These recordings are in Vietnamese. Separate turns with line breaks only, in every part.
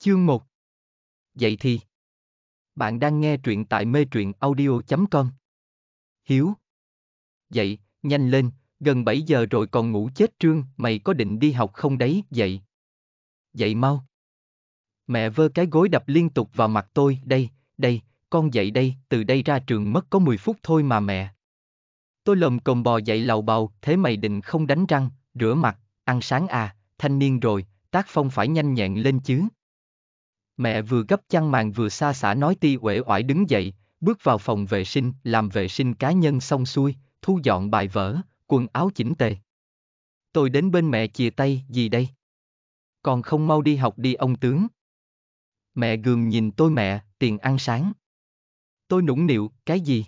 Chương 1 Vậy thì Bạn đang nghe truyện tại mê truyện audio.com Hiếu Dậy, nhanh lên, gần 7 giờ rồi còn ngủ chết trương, mày có định đi học không đấy, dậy Dậy mau Mẹ vơ cái gối đập liên tục vào mặt tôi, đây, đây, con dậy đây, từ đây ra trường mất có 10 phút thôi mà mẹ Tôi lầm cồm bò dậy lầu bầu, thế mày định không đánh răng, rửa mặt, ăn sáng à, thanh niên rồi, tác phong phải nhanh nhẹn lên chứ Mẹ vừa gấp chăn màn vừa xa xả nói ti uể oải đứng dậy, bước vào phòng vệ sinh, làm vệ sinh cá nhân xong xuôi, thu dọn bài vở, quần áo chỉnh tề. Tôi đến bên mẹ chia tay, gì đây? Còn không mau đi học đi ông tướng. Mẹ gường nhìn tôi mẹ, tiền ăn sáng. Tôi nũng nịu, cái gì?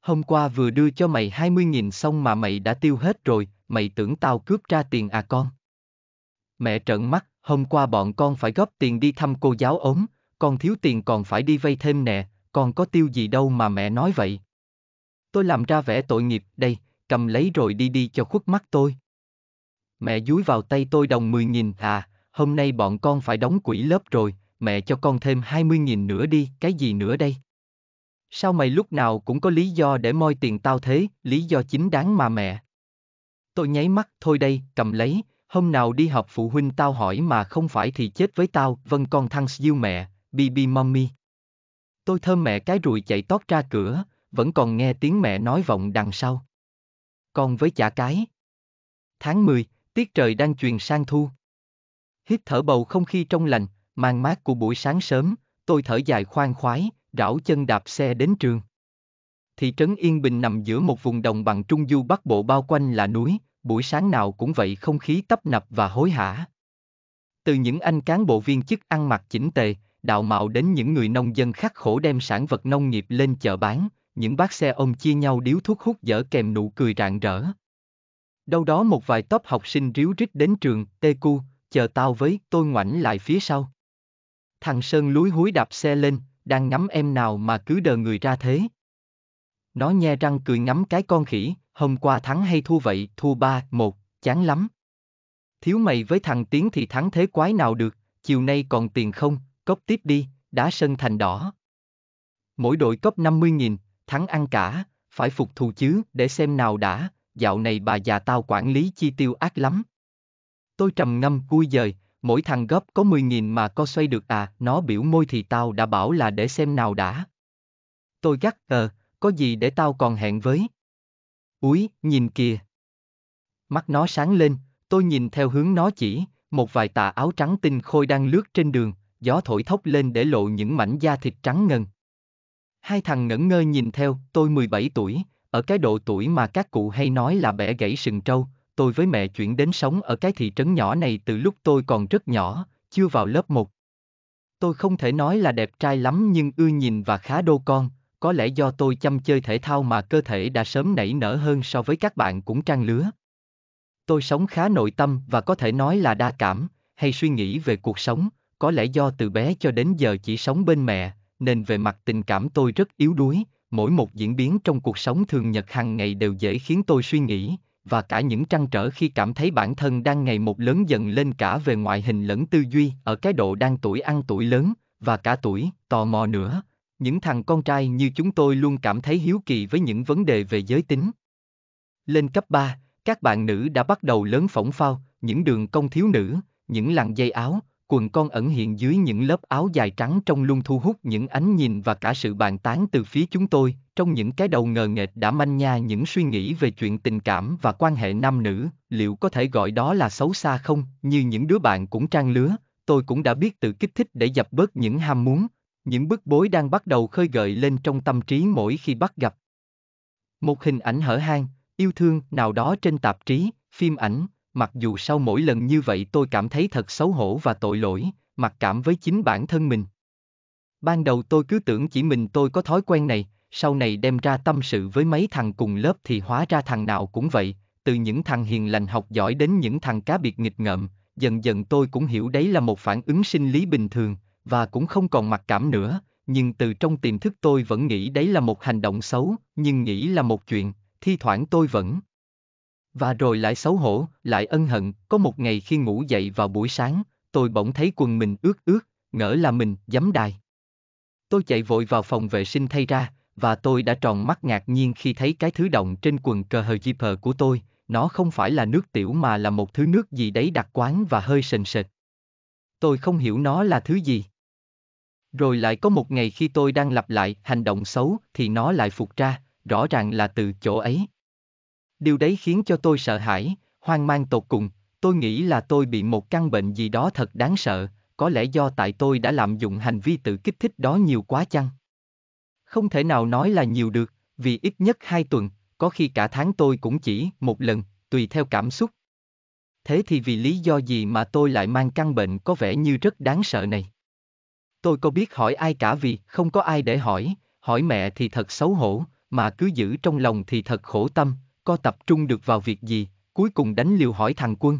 Hôm qua vừa đưa cho mày 20.000 xong mà mày đã tiêu hết rồi, mày tưởng tao cướp ra tiền à con? Mẹ trợn mắt, hôm qua bọn con phải góp tiền đi thăm cô giáo ốm, con thiếu tiền còn phải đi vay thêm nè, còn có tiêu gì đâu mà mẹ nói vậy. Tôi làm ra vẻ tội nghiệp, đây, cầm lấy rồi đi đi cho khuất mắt tôi. Mẹ dúi vào tay tôi đồng 10.000 à, hôm nay bọn con phải đóng quỹ lớp rồi, mẹ cho con thêm 20.000 nữa đi, cái gì nữa đây? Sao mày lúc nào cũng có lý do để moi tiền tao thế, lý do chính đáng mà mẹ. Tôi nháy mắt, thôi đây, cầm lấy, Hôm nào đi học phụ huynh tao hỏi mà không phải thì chết với tao, vâng con thăng siêu mẹ, bibi mommy. Tôi thơm mẹ cái rùi chạy tót ra cửa, vẫn còn nghe tiếng mẹ nói vọng đằng sau. Con với chả cái. Tháng 10, tiết trời đang truyền sang thu. Hít thở bầu không khí trong lành, mang mát của buổi sáng sớm, tôi thở dài khoan khoái, rảo chân đạp xe đến trường. Thị trấn Yên Bình nằm giữa một vùng đồng bằng trung du bắc bộ bao quanh là núi, buổi sáng nào cũng vậy không khí tấp nập và hối hả. Từ những anh cán bộ viên chức ăn mặc chỉnh tề, đạo mạo đến những người nông dân khắc khổ đem sản vật nông nghiệp lên chợ bán, những bác xe ôm chia nhau điếu thuốc hút dở kèm nụ cười rạng rỡ. Đâu đó một vài top học sinh ríu rít đến trường, tê cu, chờ tao với, tôi ngoảnh lại phía sau. Thằng Sơn lúi húi đạp xe lên, đang ngắm em nào mà cứ đờ người ra thế. Nó nhe răng cười ngắm cái con khỉ, hôm qua thắng hay thua vậy, thua ba, một, chán lắm. Thiếu mày với thằng Tiến thì thắng thế quái nào được, chiều nay còn tiền không, cốc tiếp đi, đá sân thành đỏ. Mỗi đội cấp 50.000, thắng ăn cả, phải phục thù chứ, để xem nào đã, dạo này bà già tao quản lý chi tiêu ác lắm. Tôi trầm ngâm vui dời, mỗi thằng góp có 10.000 mà có xoay được à, nó biểu môi thì tao đã bảo là để xem nào đã. Tôi gắt, ờ, có gì để tao còn hẹn với. Úi, nhìn kìa. Mắt nó sáng lên, tôi nhìn theo hướng nó chỉ, một vài tà áo trắng tinh khôi đang lướt trên đường, gió thổi thốc lên để lộ những mảnh da thịt trắng ngần. Hai thằng ngẩn ngơ nhìn theo, tôi 17 tuổi, ở cái độ tuổi mà các cụ hay nói là bẻ gãy sừng trâu, tôi với mẹ chuyển đến sống ở cái thị trấn nhỏ này từ lúc tôi còn rất nhỏ, chưa vào lớp 1. Tôi không thể nói là đẹp trai lắm nhưng ưa nhìn và khá đô con, có lẽ do tôi chăm chơi thể thao mà cơ thể đã sớm nảy nở hơn so với các bạn cũng trang lứa. Tôi sống khá nội tâm và có thể nói là đa cảm, hay suy nghĩ về cuộc sống, có lẽ do từ bé cho đến giờ chỉ sống bên mẹ, nên về mặt tình cảm tôi rất yếu đuối, mỗi một diễn biến trong cuộc sống thường nhật hàng ngày đều dễ khiến tôi suy nghĩ, và cả những trăn trở khi cảm thấy bản thân đang ngày một lớn dần lên cả về ngoại hình lẫn tư duy ở cái độ đang tuổi ăn tuổi lớn, và cả tuổi, tò mò nữa, những thằng con trai như chúng tôi luôn cảm thấy hiếu kỳ với những vấn đề về giới tính. Lên cấp 3, các bạn nữ đã bắt đầu lớn phỏng phao, những đường cong thiếu nữ, những làn dây áo, quần con ẩn hiện dưới những lớp áo dài trắng trong luôn thu hút những ánh nhìn và cả sự bàn tán từ phía chúng tôi, trong những cái đầu ngờ nghệch đã manh nha những suy nghĩ về chuyện tình cảm và quan hệ nam nữ, liệu có thể gọi đó là xấu xa không, như những đứa bạn cũng trang lứa, tôi cũng đã biết tự kích thích để dập bớt những ham muốn, những bức bối đang bắt đầu khơi gợi lên trong tâm trí mỗi khi bắt gặp. Một hình ảnh hở hang, yêu thương nào đó trên tạp chí, phim ảnh, mặc dù sau mỗi lần như vậy tôi cảm thấy thật xấu hổ và tội lỗi, mặc cảm với chính bản thân mình. Ban đầu tôi cứ tưởng chỉ mình tôi có thói quen này, sau này đem ra tâm sự với mấy thằng cùng lớp thì hóa ra thằng nào cũng vậy, từ những thằng hiền lành học giỏi đến những thằng cá biệt nghịch ngợm, dần dần tôi cũng hiểu đấy là một phản ứng sinh lý bình thường, và cũng không còn mặc cảm nữa, nhưng từ trong tiềm thức tôi vẫn nghĩ đấy là một hành động xấu, nhưng nghĩ là một chuyện, thi thoảng tôi vẫn. Và rồi lại xấu hổ, lại ân hận, có một ngày khi ngủ dậy vào buổi sáng, tôi bỗng thấy quần mình ướt ướt, ngỡ là mình, giấm đài. Tôi chạy vội vào phòng vệ sinh thay ra, và tôi đã tròn mắt ngạc nhiên khi thấy cái thứ động trên quần cờ hờ zipper của tôi, nó không phải là nước tiểu mà là một thứ nước gì đấy đặc quán và hơi sền sệt. Tôi không hiểu nó là thứ gì. Rồi lại có một ngày khi tôi đang lặp lại hành động xấu thì nó lại phục ra, rõ ràng là từ chỗ ấy. Điều đấy khiến cho tôi sợ hãi, hoang mang tột cùng, tôi nghĩ là tôi bị một căn bệnh gì đó thật đáng sợ, có lẽ do tại tôi đã lạm dụng hành vi tự kích thích đó nhiều quá chăng. Không thể nào nói là nhiều được, vì ít nhất hai tuần, có khi cả tháng tôi cũng chỉ một lần, tùy theo cảm xúc. Thế thì vì lý do gì mà tôi lại mang căn bệnh có vẻ như rất đáng sợ này? tôi có biết hỏi ai cả vì không có ai để hỏi, hỏi mẹ thì thật xấu hổ, mà cứ giữ trong lòng thì thật khổ tâm, có tập trung được vào việc gì, cuối cùng đánh liều hỏi thằng quân.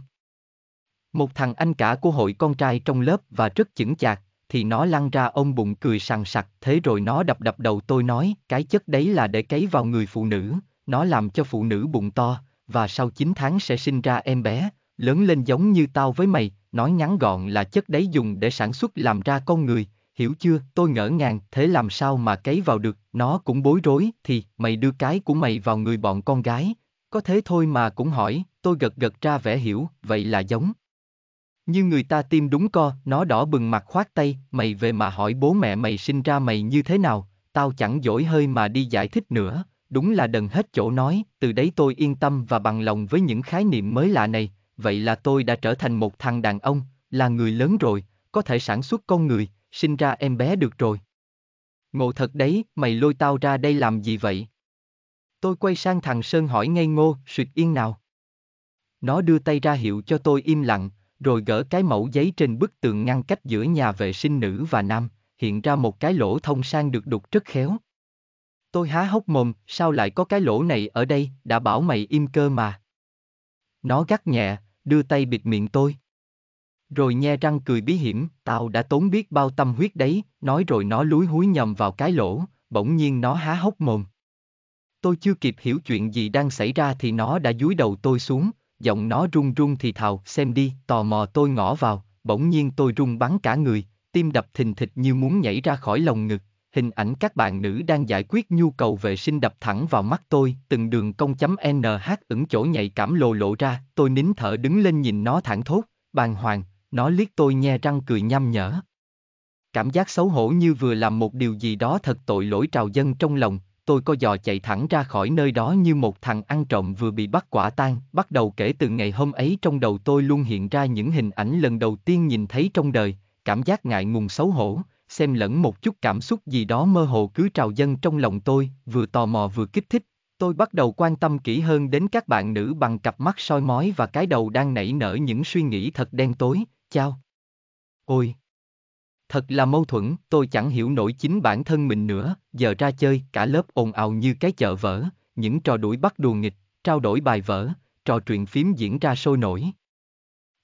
Một thằng anh cả của hội con trai trong lớp và rất chững chạc, thì nó lăn ra ông bụng cười sằng sặc thế rồi nó đập đập đầu tôi nói cái chất đấy là để cấy vào người phụ nữ, nó làm cho phụ nữ bụng to, và sau 9 tháng sẽ sinh ra em bé, lớn lên giống như tao với mày, nói ngắn gọn là chất đấy dùng để sản xuất làm ra con người, hiểu chưa, tôi ngỡ ngàng, thế làm sao mà cấy vào được, nó cũng bối rối, thì, mày đưa cái của mày vào người bọn con gái, có thế thôi mà cũng hỏi, tôi gật gật ra vẻ hiểu, vậy là giống. Như người ta tiêm đúng co, nó đỏ bừng mặt khoát tay, mày về mà hỏi bố mẹ mày sinh ra mày như thế nào, tao chẳng dỗi hơi mà đi giải thích nữa, đúng là đần hết chỗ nói, từ đấy tôi yên tâm và bằng lòng với những khái niệm mới lạ này, vậy là tôi đã trở thành một thằng đàn ông, là người lớn rồi, có thể sản xuất con người, sinh ra em bé được rồi. Ngộ thật đấy, mày lôi tao ra đây làm gì vậy? Tôi quay sang thằng Sơn hỏi ngây ngô, suyệt yên nào. Nó đưa tay ra hiệu cho tôi im lặng, rồi gỡ cái mẫu giấy trên bức tường ngăn cách giữa nhà vệ sinh nữ và nam, hiện ra một cái lỗ thông sang được đục rất khéo. Tôi há hốc mồm, sao lại có cái lỗ này ở đây, đã bảo mày im cơ mà. Nó gắt nhẹ, đưa tay bịt miệng tôi. Rồi nhe răng cười bí hiểm, tao đã tốn biết bao tâm huyết đấy, nói rồi nó lúi húi nhầm vào cái lỗ, bỗng nhiên nó há hốc mồm. Tôi chưa kịp hiểu chuyện gì đang xảy ra thì nó đã dúi đầu tôi xuống, giọng nó run run thì thào, xem đi, tò mò tôi ngỏ vào, bỗng nhiên tôi run bắn cả người, tim đập thình thịch như muốn nhảy ra khỏi lồng ngực, hình ảnh các bạn nữ đang giải quyết nhu cầu vệ sinh đập thẳng vào mắt tôi, từng đường cong chấm NH ửng chỗ nhạy cảm lồ lộ ra, tôi nín thở đứng lên nhìn nó thẳng thốt, bàng hoàng, nó liếc tôi nhe răng cười nham nhở. Cảm giác xấu hổ như vừa làm một điều gì đó thật tội lỗi trào dân trong lòng, tôi co giò chạy thẳng ra khỏi nơi đó như một thằng ăn trộm vừa bị bắt quả tang. Bắt đầu kể từ ngày hôm ấy trong đầu tôi luôn hiện ra những hình ảnh lần đầu tiên nhìn thấy trong đời, cảm giác ngại ngùng xấu hổ, xem lẫn một chút cảm xúc gì đó mơ hồ cứ trào dâng trong lòng tôi, vừa tò mò vừa kích thích. Tôi bắt đầu quan tâm kỹ hơn đến các bạn nữ bằng cặp mắt soi mói và cái đầu đang nảy nở những suy nghĩ thật đen tối, chao. Ôi! Thật là mâu thuẫn, tôi chẳng hiểu nổi chính bản thân mình nữa, giờ ra chơi, cả lớp ồn ào như cái chợ vỡ, những trò đuổi bắt đùa nghịch, trao đổi bài vở, trò chuyện phím diễn ra sôi nổi.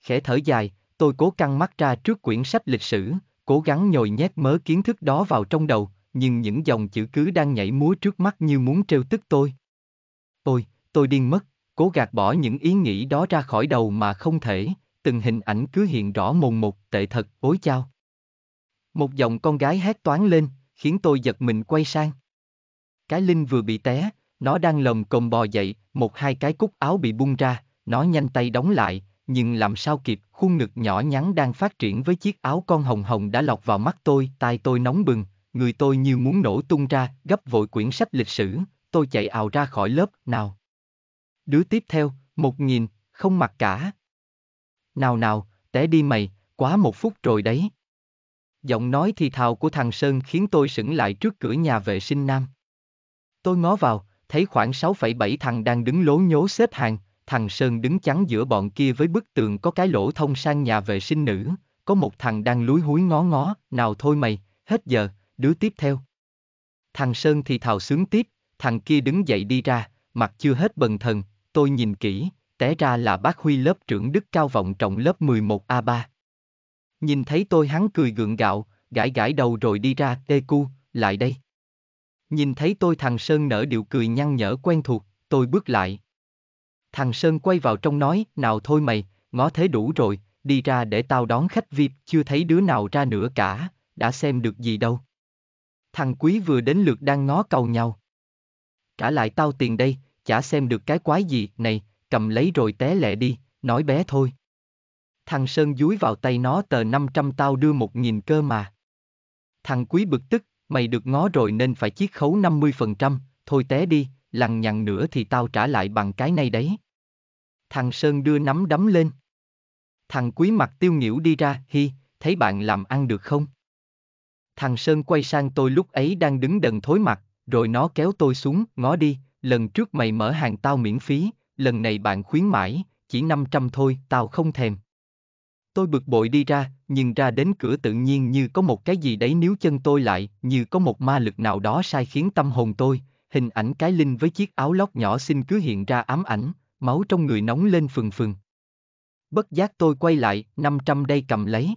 Khẽ thở dài, tôi cố căng mắt ra trước quyển sách lịch sử, cố gắng nhồi nhét mớ kiến thức đó vào trong đầu, nhưng những dòng chữ cứ đang nhảy múa trước mắt như muốn trêu tức tôi. Ôi, tôi điên mất, cố gạt bỏ những ý nghĩ đó ra khỏi đầu mà không thể, từng hình ảnh cứ hiện rõ mồn một, tệ thật, ối chao. Một giọng con gái hét toán lên, khiến tôi giật mình quay sang. Cái Linh vừa bị té, nó đang lầm cồm bò dậy, một hai cái cúc áo bị bung ra, nó nhanh tay đóng lại, nhưng làm sao kịp, khuôn ngực nhỏ nhắn đang phát triển với chiếc áo con hồng hồng đã lọt vào mắt tôi, tai tôi nóng bừng, người tôi như muốn nổ tung ra, gấp vội quyển sách lịch sử, tôi chạy ào ra khỏi lớp, nào. Đứa tiếp theo, một nghìn, không mặc cả. Nào nào, té đi mày, quá một phút rồi đấy. Giọng nói thì thào của thằng Sơn khiến tôi sững lại trước cửa nhà vệ sinh nam. Tôi ngó vào, thấy khoảng 6,7 thằng đang đứng lố nhố xếp hàng, thằng Sơn đứng chắn giữa bọn kia với bức tường có cái lỗ thông sang nhà vệ sinh nữ, có một thằng đang lúi húi ngó ngó, nào thôi mày, hết giờ, đứa tiếp theo. Thằng Sơn thì thào sướng tiếp, thằng kia đứng dậy đi ra, mặt chưa hết bần thần, tôi nhìn kỹ, té ra là bác Huy lớp trưởng đức cao vọng trọng lớp 11A3. Nhìn thấy tôi hắn cười gượng gạo, gãi gãi đầu rồi đi ra, tê cu, lại đây. Nhìn thấy tôi thằng Sơn nở điệu cười nhăn nhở quen thuộc, tôi bước lại. Thằng Sơn quay vào trong nói, nào thôi mày, ngó thế đủ rồi, đi ra để tao đón khách VIP, chưa thấy đứa nào ra nữa cả, đã xem được gì đâu. Thằng quý vừa đến lượt đang ngó cầu nhau. Trả lại tao tiền đây, chả xem được cái quái gì, này, cầm lấy rồi té lẹ đi, nói bé thôi. Thằng Sơn dúi vào tay nó tờ 500 tao đưa một nghìn cơ mà. Thằng Quý bực tức, mày được ngó rồi nên phải chiết khấu 50%, thôi té đi, lằng nhằng nữa thì tao trả lại bằng cái này đấy. Thằng Sơn đưa nắm đấm lên. Thằng Quý mặt tiêu nghỉu đi ra, hi, thấy bạn làm ăn được không? Thằng Sơn quay sang tôi lúc ấy đang đứng đần thối mặt, rồi nó kéo tôi xuống, ngó đi, lần trước mày mở hàng tao miễn phí, lần này bạn khuyến mãi, chỉ 500 thôi, tao không thèm. Tôi bực bội đi ra, nhưng ra đến cửa tự nhiên như có một cái gì đấy níu chân tôi lại, như có một ma lực nào đó sai khiến tâm hồn tôi, hình ảnh cái linh với chiếc áo lót nhỏ xinh cứ hiện ra ám ảnh, máu trong người nóng lên phừng phừng. Bất giác tôi quay lại, 500 đây cầm lấy.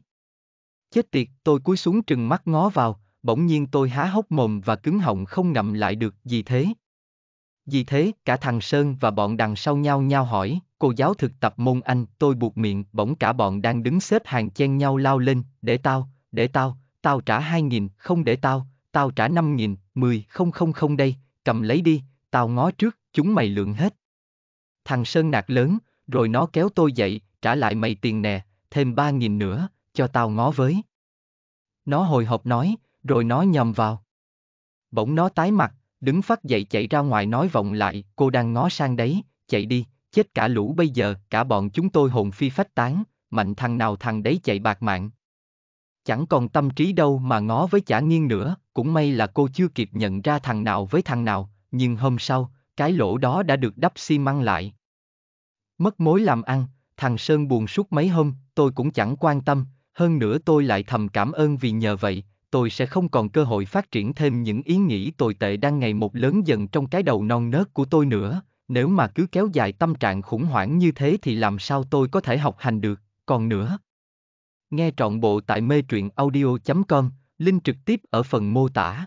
Chết tiệt, tôi cúi xuống trừng mắt ngó vào, bỗng nhiên tôi há hốc mồm và cứng họng không ngậm lại được gì thế. Vì thế, cả thằng Sơn và bọn đằng sau nhau nhau hỏi, cô giáo thực tập môn anh, tôi buộc miệng, bỗng cả bọn đang đứng xếp hàng chen nhau lao lên, để tao, để tao, tao trả 2.000, không để tao, tao trả 5.000, 10, không không không đây, cầm lấy đi, tao ngó trước, chúng mày lượng hết. Thằng Sơn nạt lớn, rồi nó kéo tôi dậy, trả lại mày tiền nè, thêm 3.000 nữa, cho tao ngó với. Nó hồi hộp nói, rồi nó nhầm vào. Bỗng nó tái mặt, đứng phát dậy chạy ra ngoài nói vọng lại, cô đang ngó sang đấy, chạy đi, chết cả lũ bây giờ, cả bọn chúng tôi hồn phi phách tán, mạnh thằng nào thằng đấy chạy bạc mạng. Chẳng còn tâm trí đâu mà ngó với chả nghiêng nữa, cũng may là cô chưa kịp nhận ra thằng nào với thằng nào, nhưng hôm sau, cái lỗ đó đã được đắp xi măng lại. Mất mối làm ăn, thằng Sơn buồn suốt mấy hôm, tôi cũng chẳng quan tâm, hơn nữa tôi lại thầm cảm ơn vì nhờ vậy, tôi sẽ không còn cơ hội phát triển thêm những ý nghĩ tồi tệ đang ngày một lớn dần trong cái đầu non nớt của tôi nữa nếu mà cứ kéo dài tâm trạng khủng hoảng như thế thì làm sao tôi có thể học hành được còn nữa nghe trọn bộ tại mê truyện audio com link trực tiếp ở phần mô tả